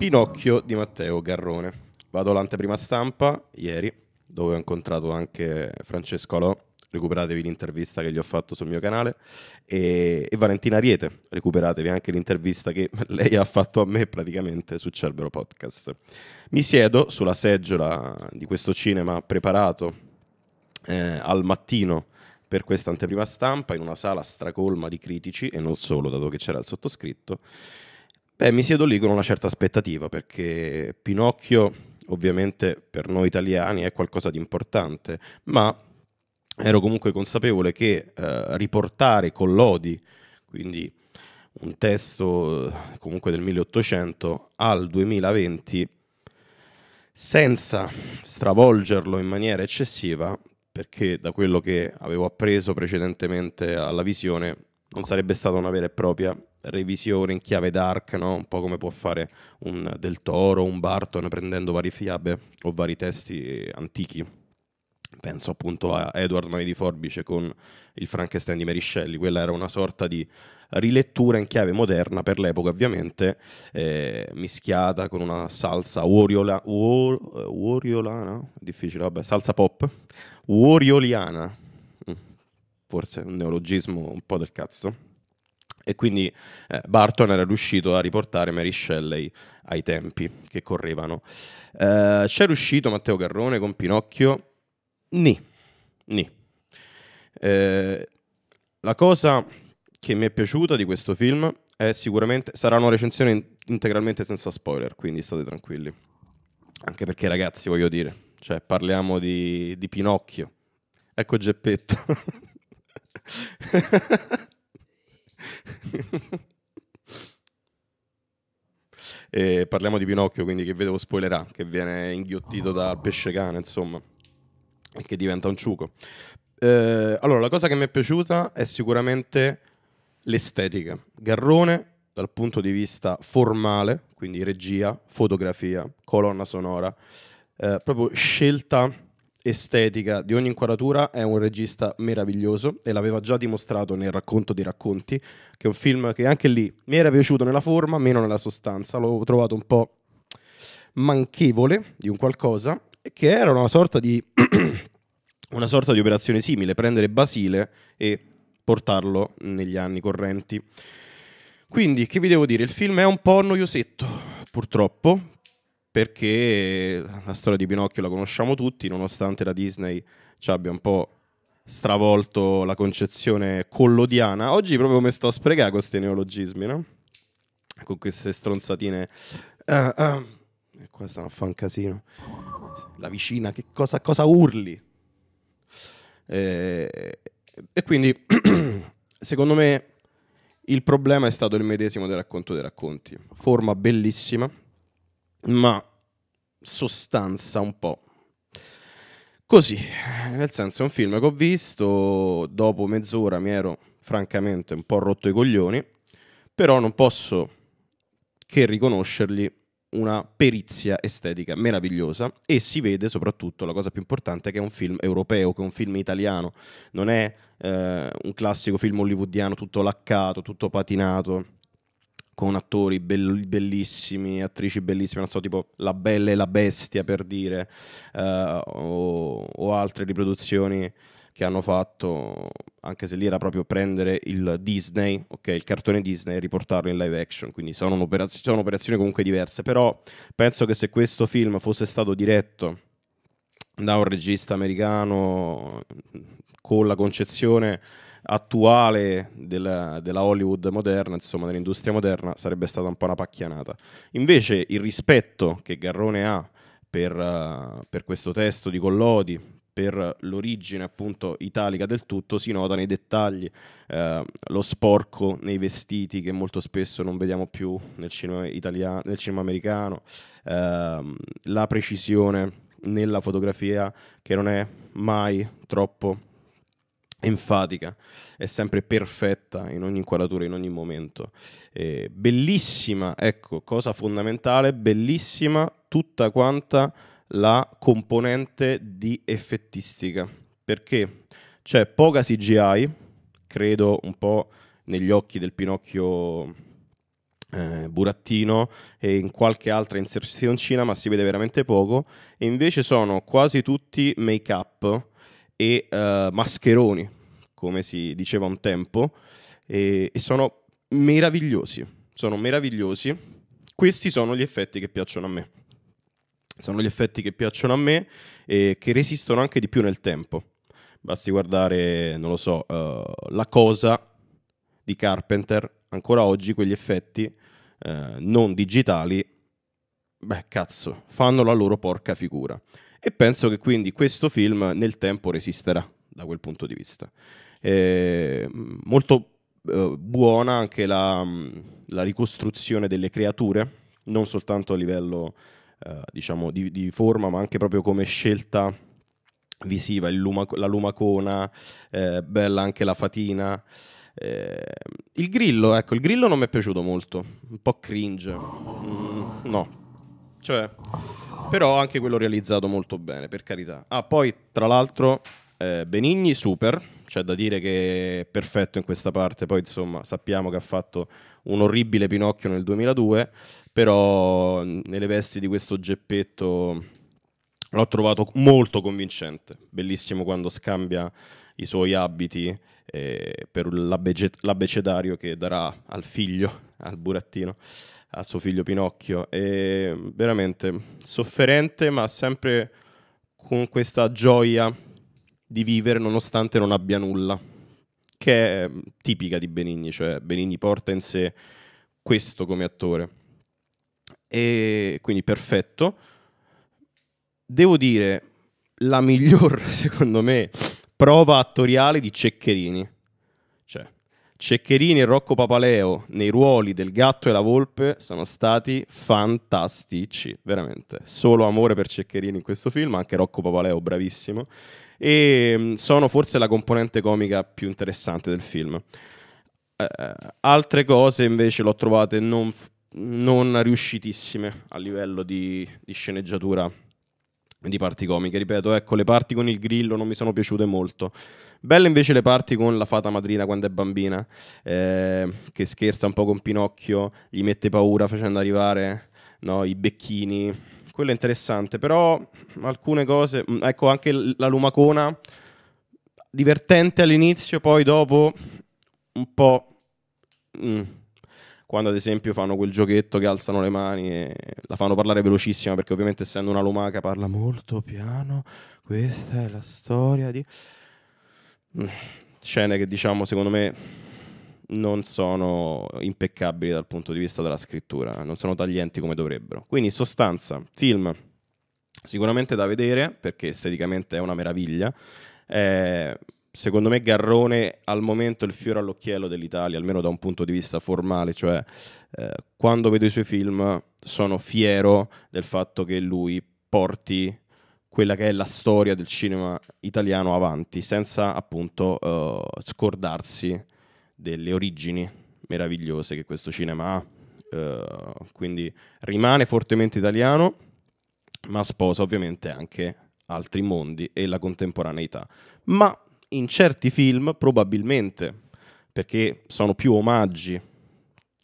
Pinocchio di Matteo Garrone. Vado all'anteprima stampa ieri, dove ho incontrato anche Francesco Alò. Recuperatevi l'intervista che gli ho fatto sul mio canale. E, e Valentina Riete, recuperatevi anche l'intervista che lei ha fatto a me praticamente su Cerbero Podcast. Mi siedo sulla seggiola di questo cinema preparato eh, al mattino per questa anteprima stampa in una sala stracolma di critici e non solo, dato che c'era il sottoscritto. Beh, mi siedo lì con una certa aspettativa perché Pinocchio ovviamente per noi italiani è qualcosa di importante, ma ero comunque consapevole che eh, riportare Collodi, quindi un testo eh, comunque del 1800 al 2020 senza stravolgerlo in maniera eccessiva, perché da quello che avevo appreso precedentemente alla visione non sarebbe stata una vera e propria revisione in chiave dark, no? un po' come può fare un Del Toro, un Barton prendendo varie fiabe o vari testi antichi. Penso appunto a Edward Mani di Forbice con il Frankenstein di Mary Shelley, quella era una sorta di rilettura in chiave moderna per l'epoca ovviamente, eh, mischiata con una salsa wariola, war, uh, difficile, vabbè, salsa pop, warioliana forse un neologismo un po' del cazzo. E quindi eh, Barton era riuscito a riportare Mary Shelley ai tempi che correvano. Eh, c'è riuscito Matteo Garrone con Pinocchio? Ni, ni. Eh, la cosa che mi è piaciuta di questo film è sicuramente. Sarà una recensione in, integralmente senza spoiler, quindi state tranquilli. Anche perché, ragazzi, voglio dire, cioè, parliamo di, di Pinocchio. Ecco Geppetto. e parliamo di Pinocchio, quindi che vedo spoilerà, che viene inghiottito dal pesce cane, insomma, e che diventa un ciuco. Eh, allora, la cosa che mi è piaciuta è sicuramente l'estetica. Garrone, dal punto di vista formale, quindi regia, fotografia, colonna sonora, eh, proprio scelta estetica di ogni inquadratura è un regista meraviglioso e l'aveva già dimostrato nel racconto dei racconti, che è un film che anche lì mi era piaciuto nella forma, meno nella sostanza, l'ho trovato un po' manchevole di un qualcosa, che era una sorta di, una sorta di operazione simile, prendere Basile e portarlo negli anni correnti. Quindi, che vi devo dire? Il film è un po' noiosetto, purtroppo, perché la storia di Pinocchio la conosciamo tutti, nonostante la Disney ci abbia un po' stravolto la concezione collodiana. Oggi proprio mi sto a sprecare questi neologismi, no? Con queste stronzatine. Ah, ah. E qua stanno a fare un casino. La vicina, che cosa, cosa urli? Eh, e quindi, secondo me, il problema è stato il medesimo del racconto dei racconti. Forma bellissima, ma sostanza un po'. Così, nel senso è un film che ho visto, dopo mezz'ora mi ero francamente un po' rotto i coglioni, però non posso che riconoscergli una perizia estetica meravigliosa e si vede soprattutto la cosa più importante che è un film europeo, che è un film italiano, non è eh, un classico film hollywoodiano tutto laccato, tutto patinato con attori bell- bellissimi, attrici bellissime, non so, tipo La Bella e la Bestia per dire, eh, o, o altre riproduzioni che hanno fatto, anche se lì era proprio prendere il Disney, ok, il cartone Disney e riportarlo in live action, quindi sono, operaz- sono operazioni comunque diverse, però penso che se questo film fosse stato diretto da un regista americano con la concezione attuale della, della, Hollywood moderna, insomma dell'industria moderna, sarebbe stata un po' una pacchianata. Invece il rispetto che Garrone ha per, uh, per questo testo di Collodi, per l'origine appunto italica del tutto, si nota nei dettagli, eh, lo sporco nei vestiti che molto spesso non vediamo più nel cinema, italiano, nel cinema americano, eh, la precisione nella fotografia che non è mai troppo enfatica, è sempre perfetta in ogni inquadratura, in ogni momento. Eh, bellissima, ecco, cosa fondamentale, bellissima tutta quanta la componente di effettistica, perché c'è poca CGI, credo un po' negli occhi del Pinocchio eh, burattino e in qualche altra inserzioncina, ma si vede veramente poco, e invece sono quasi tutti make-up, e uh, mascheroni, come si diceva un tempo, e, e sono meravigliosi, sono meravigliosi. Questi sono gli effetti che piacciono a me. Sono gli effetti che piacciono a me e che resistono anche di più nel tempo. Basti guardare, non lo so, uh, la cosa di Carpenter, ancora oggi quegli effetti uh, non digitali, beh, cazzo, fanno la loro porca figura. E penso che quindi questo film nel tempo resisterà da quel punto di vista. Eh, molto eh, buona anche la, mm, la, ricostruzione delle creature, non soltanto a livello eh, diciamo di, di, forma, ma anche proprio come scelta visiva, luma, la lumacona, eh, bella anche la fatina. Eh, il grillo, ecco, il grillo non mi è piaciuto molto, un po' cringe. Mm, no, cioè, però anche quello realizzato molto bene, per carità. Ah, poi tra l'altro eh, Benigni super, cioè da dire che è perfetto in questa parte, poi insomma sappiamo che ha fatto un orribile Pinocchio nel 2002, però nelle vesti di questo geppetto l'ho trovato molto convincente, bellissimo quando scambia i suoi abiti eh, per l'abbecedario che darà al figlio, al burattino a suo figlio Pinocchio. E veramente sofferente, ma sempre con questa gioia di vivere nonostante non abbia nulla, che è mm, tipica di Benigni, cioè Benigni porta in sé questo come attore. E quindi perfetto. Devo dire la miglior, secondo me, prova attoriale di Ceccherini Ceccherini e Rocco Papaleo nei ruoli del gatto e la volpe sono stati fantastici, veramente. Solo amore per Ceccherini in questo film, anche Rocco Papaleo bravissimo, e mm, sono forse la componente comica più interessante del film. Eh, eh altre cose invece l'ho trovate non, non riuscitissime a livello di, di sceneggiatura di parti comiche, ripeto, ecco, le parti con il grillo non mi sono piaciute molto. Belle invece le parti con la fata madrina quando è bambina, eh, che scherza un po' con Pinocchio, gli mette paura facendo arrivare no, i becchini. Quello è interessante, però alcune cose, mm, ecco anche la lumacona, divertente all'inizio, poi dopo un po'... Mm quando ad esempio fanno quel giochetto che alzano le mani e la fanno parlare velocissima perché ovviamente essendo una lumaca parla molto piano questa è la storia di scene che diciamo secondo me non sono impeccabili dal punto di vista della scrittura, non sono taglienti come dovrebbero. Quindi in sostanza, film sicuramente da vedere perché esteticamente è una meraviglia. Eh, secondo me Garrone al momento è il fiore all'occhiello dell'Italia, almeno da un punto di vista formale, cioè eh, quando vedo i suoi film sono fiero del fatto che lui porti quella che è la storia del cinema italiano avanti, senza appunto uh, scordarsi delle origini meravigliose che questo cinema ha. Uh, quindi rimane fortemente italiano, ma sposa ovviamente anche altri mondi e la contemporaneità. Ma in certi film probabilmente, perché sono più omaggi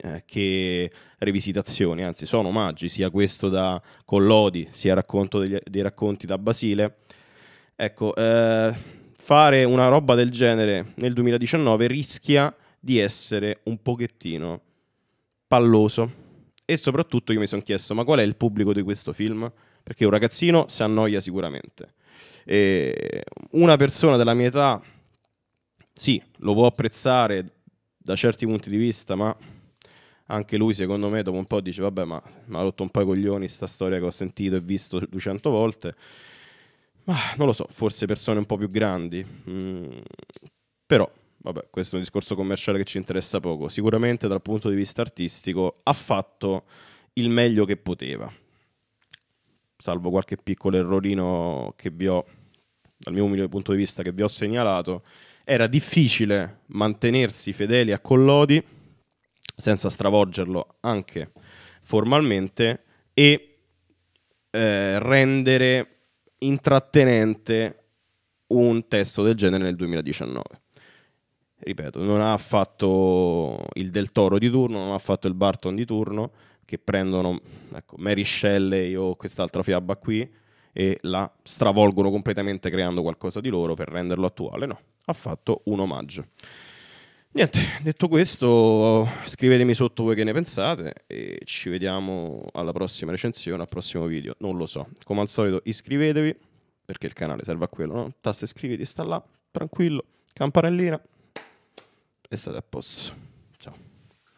eh, che rivisitazioni, anzi sono omaggi, sia questo da Collodi, sia racconto degli, dei racconti da Basile. Ecco, eh, fare una roba del genere nel 2019 rischia di essere un pochettino palloso. E soprattutto io mi sono chiesto, ma qual è il pubblico di questo film? Perché un ragazzino si annoia sicuramente. E una persona della mia età, sì, lo può apprezzare da certi punti di vista, ma anche lui secondo me dopo un po' dice vabbè ma mi ha rotto un po' i coglioni sta storia che ho sentito e visto 200 volte, ma non lo so, forse persone un po' più grandi, mm, però vabbè questo è un discorso commerciale che ci interessa poco, sicuramente dal punto di vista artistico ha fatto il meglio che poteva, salvo qualche piccolo errorino che vi ho, dal mio umile punto di vista, che vi ho segnalato, era difficile mantenersi fedeli a Collodi senza stravolgerlo anche formalmente e eh, rendere intrattenente un testo del genere nel 2019. Ripeto, non ha fatto il Del Toro di turno, non ha fatto il Barton di turno, che prendono ecco, Mary Shelley o quest'altra fiaba qui e la stravolgono completamente creando qualcosa di loro per renderlo attuale. No, ha fatto un omaggio. Niente, detto questo, scrivetemi sotto voi che ne pensate e ci vediamo alla prossima recensione, al prossimo video, non lo so. Come al solito iscrivetevi, perché il canale serve a quello, no? Tasta iscriviti, sta là, tranquillo, campanellina e state a posto.